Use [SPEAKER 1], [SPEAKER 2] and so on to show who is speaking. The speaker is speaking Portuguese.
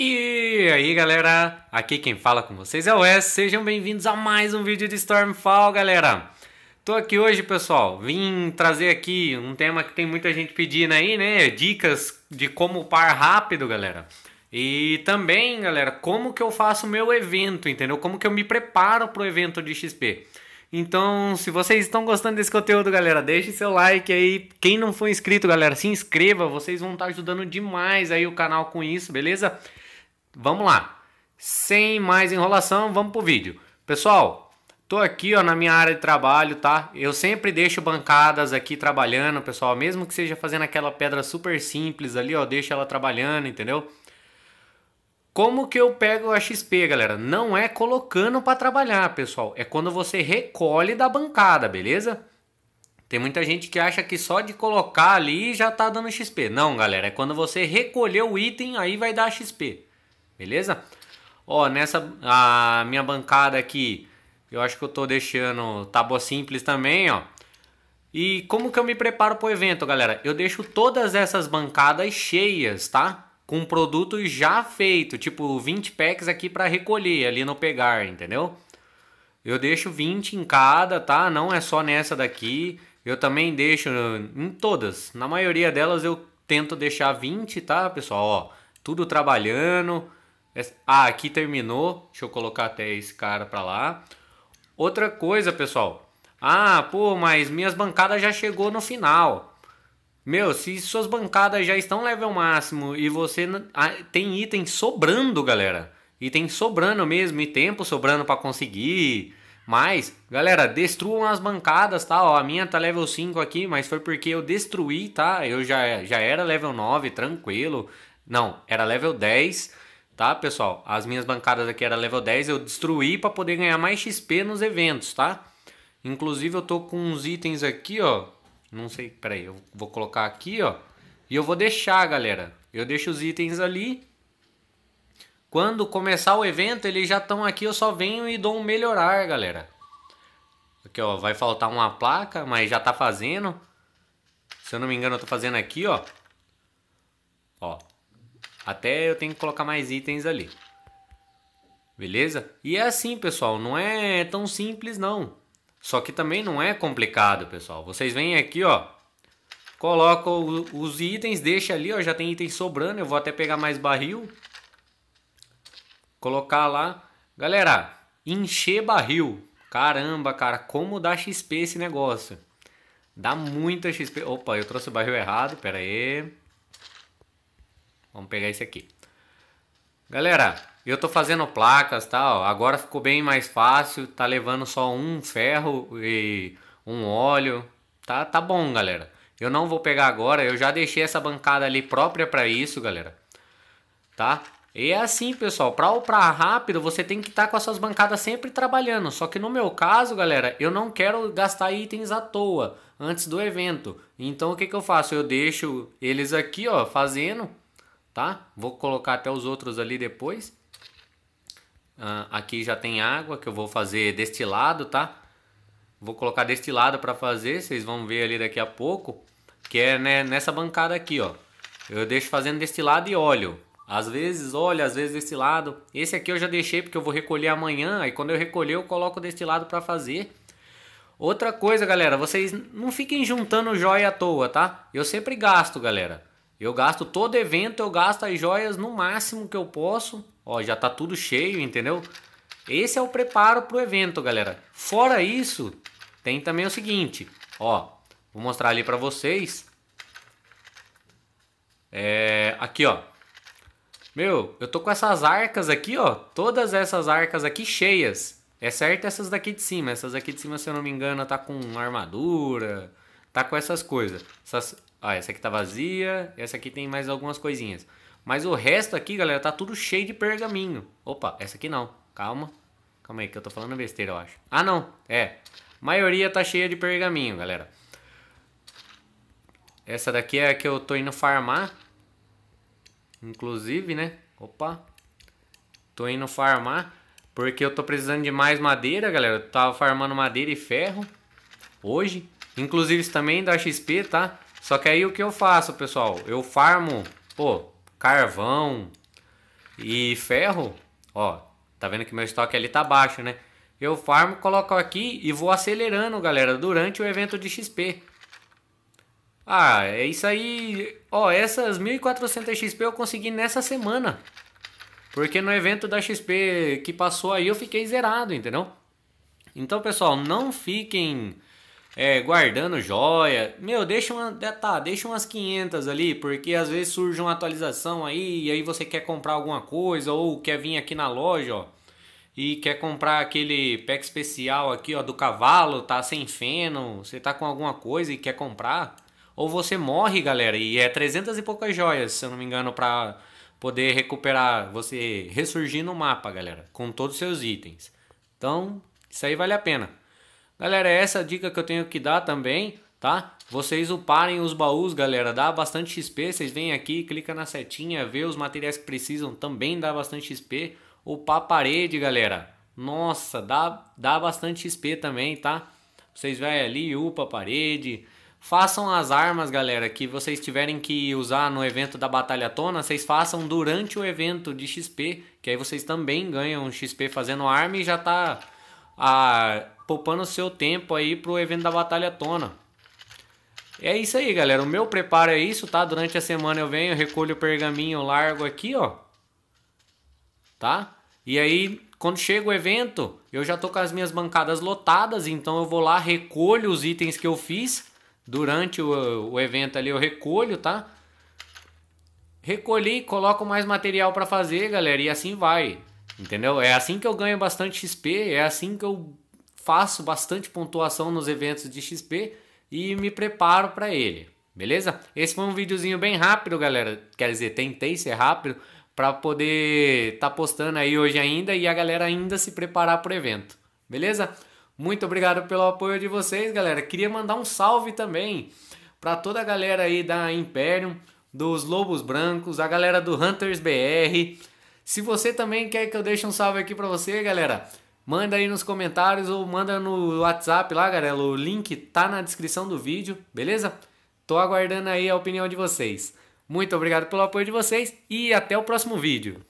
[SPEAKER 1] E aí galera, aqui quem fala com vocês é o Wes, sejam bem-vindos a mais um vídeo de Stormfall galera. Tô aqui hoje pessoal, vim trazer aqui um tema que tem muita gente pedindo aí né, dicas de como par rápido galera. E também galera, como que eu faço o meu evento, entendeu? Como que eu me preparo pro evento de XP. Então, se vocês estão gostando desse conteúdo, galera, deixe seu like aí. Quem não for inscrito, galera, se inscreva. Vocês vão estar ajudando demais aí o canal com isso, beleza? Vamos lá. Sem mais enrolação, vamos pro vídeo. Pessoal, tô aqui ó, na minha área de trabalho, tá? Eu sempre deixo bancadas aqui trabalhando, pessoal. Mesmo que seja fazendo aquela pedra super simples ali, ó, deixa ela trabalhando, entendeu? Como que eu pego a XP, galera? Não é colocando para trabalhar, pessoal. É quando você recolhe da bancada, beleza? Tem muita gente que acha que só de colocar ali já tá dando XP. Não, galera, é quando você recolher o item, aí vai dar XP. Beleza? Ó, nessa a minha bancada aqui, eu acho que eu tô deixando tábua simples também, ó. E como que eu me preparo pro evento, galera? Eu deixo todas essas bancadas cheias, tá? com produto já feito, tipo 20 packs aqui para recolher ali no pegar, entendeu? Eu deixo 20 em cada, tá? Não é só nessa daqui. Eu também deixo em todas. Na maioria delas eu tento deixar 20, tá, pessoal? Ó, tudo trabalhando. É, ah, aqui terminou. Deixa eu colocar até esse cara para lá. Outra coisa, pessoal. Ah, pô, mas minhas bancadas já chegou no final. Meu, se suas bancadas já estão level máximo e você tem item sobrando, galera. Item sobrando mesmo e tempo sobrando para conseguir. Mas, galera, destruam as bancadas, tá? Ó, a minha tá level 5 aqui, mas foi porque eu destruí, tá? Eu já, já era level 9, tranquilo. Não, era level 10, tá, pessoal? As minhas bancadas aqui era level 10, eu destruí para poder ganhar mais XP nos eventos, tá? Inclusive eu tô com uns itens aqui, ó, não sei, peraí, eu vou colocar aqui, ó. E eu vou deixar, galera. Eu deixo os itens ali. Quando começar o evento, eles já estão aqui, eu só venho e dou um melhorar, galera. Aqui, ó, vai faltar uma placa, mas já tá fazendo. Se eu não me engano, eu tô fazendo aqui, ó. Ó. Até eu tenho que colocar mais itens ali. Beleza? E é assim, pessoal, não é tão simples não. Só que também não é complicado, pessoal. Vocês vêm aqui, ó, colocam os itens, deixa ali, ó, já tem item sobrando. Eu vou até pegar mais barril, colocar lá. Galera, encher barril. Caramba, cara, como dá XP esse negócio. Dá muita XP. Opa, eu trouxe o barril errado, pera aí. Vamos pegar esse aqui. Galera, eu tô fazendo placas tal, agora ficou bem mais fácil, tá levando só um ferro e um óleo. Tá, tá bom, galera. Eu não vou pegar agora, eu já deixei essa bancada ali própria para isso, galera. Tá? E é assim, pessoal, para operar rápido, você tem que estar tá com as suas bancadas sempre trabalhando. Só que no meu caso, galera, eu não quero gastar itens à toa antes do evento. Então o que, que eu faço? Eu deixo eles aqui, ó, fazendo, tá? Vou colocar até os outros ali depois. Ah, aqui já tem água que eu vou fazer destilado, tá? Vou colocar destilado para fazer, vocês vão ver ali daqui a pouco, que é né, nessa bancada aqui, ó. Eu deixo fazendo destilado e óleo. Às vezes óleo, às vezes destilado. Esse aqui eu já deixei porque eu vou recolher amanhã, aí quando eu recolher eu coloco destilado para fazer. Outra coisa, galera, vocês não fiquem juntando joia à toa, tá? Eu sempre gasto, galera. Eu gasto todo evento, eu gasto as joias no máximo que eu posso Ó, já tá tudo cheio, entendeu? Esse é o preparo para o evento, galera. Fora isso, tem também o seguinte, ó, vou mostrar ali para vocês. É, aqui, ó. Meu, eu tô com essas arcas aqui, ó, todas essas arcas aqui cheias. É certo essas daqui de cima, essas daqui de cima, se eu não me engano, tá com armadura, tá com essas coisas. Essas ah, essa aqui tá vazia, essa aqui tem mais algumas coisinhas. Mas o resto aqui, galera, tá tudo cheio de pergaminho. Opa, essa aqui não. Calma. Calma aí, que eu tô falando besteira, eu acho. Ah, não. É. A maioria tá cheia de pergaminho, galera. Essa daqui é a que eu tô indo farmar. Inclusive, né? Opa. Tô indo farmar. Porque eu tô precisando de mais madeira, galera. Eu tava farmando madeira e ferro. Hoje. Inclusive, isso também dá XP, tá? Só que aí o que eu faço, pessoal? Eu farmo, pô, carvão e ferro. Ó, tá vendo que meu estoque ali tá baixo, né? Eu farmo, coloco aqui e vou acelerando, galera, durante o evento de XP. Ah, é isso aí. Ó, essas 1400 XP eu consegui nessa semana. Porque no evento da XP que passou aí eu fiquei zerado, entendeu? Então, pessoal, não fiquem é, guardando joia. Meu, deixa, uma, tá, deixa umas 500 ali, porque às vezes surge uma atualização aí, e aí você quer comprar alguma coisa, ou quer vir aqui na loja, ó, e quer comprar aquele pack especial aqui, ó, do cavalo, tá sem feno, você tá com alguma coisa e quer comprar, ou você morre, galera, e é 300 e poucas joias, se eu não me engano, pra poder recuperar, você ressurgir no mapa, galera, com todos os seus itens. Então, isso aí vale a pena. Galera, é essa é a dica que eu tenho que dar também, tá? Vocês uparem os baús, galera, dá bastante XP, vocês vêm aqui, clica na setinha, vê os materiais que precisam, também dá bastante XP. Upar parede, galera, nossa, dá, dá bastante XP também, tá? Vocês vêm ali, upa a parede, façam as armas, galera, que vocês tiverem que usar no evento da Batalha Tona, vocês façam durante o evento de XP, que aí vocês também ganham XP fazendo arma e já tá a poupando o seu tempo aí pro evento da Batalha Tona. É isso aí, galera. O meu preparo é isso, tá? Durante a semana eu venho, recolho o pergaminho, largo aqui, ó. Tá? E aí, quando chega o evento, eu já tô com as minhas bancadas lotadas, então eu vou lá, recolho os itens que eu fiz. Durante o, o evento ali eu recolho, tá? Recolhi, coloco mais material para fazer, galera, e assim vai. Entendeu? É assim que eu ganho bastante XP, é assim que eu faço bastante pontuação nos eventos de XP e me preparo para ele, beleza? Esse foi um videozinho bem rápido, galera. Quer dizer, tentei ser rápido para poder estar tá postando aí hoje ainda e a galera ainda se preparar para o evento, beleza? Muito obrigado pelo apoio de vocês, galera. Queria mandar um salve também para toda a galera aí da Imperium, dos Lobos Brancos, a galera do Hunters BR. Se você também quer que eu deixe um salve aqui para você, galera, Manda aí nos comentários ou manda no WhatsApp lá, galera. O link tá na descrição do vídeo, beleza? Tô aguardando aí a opinião de vocês. Muito obrigado pelo apoio de vocês e até o próximo vídeo.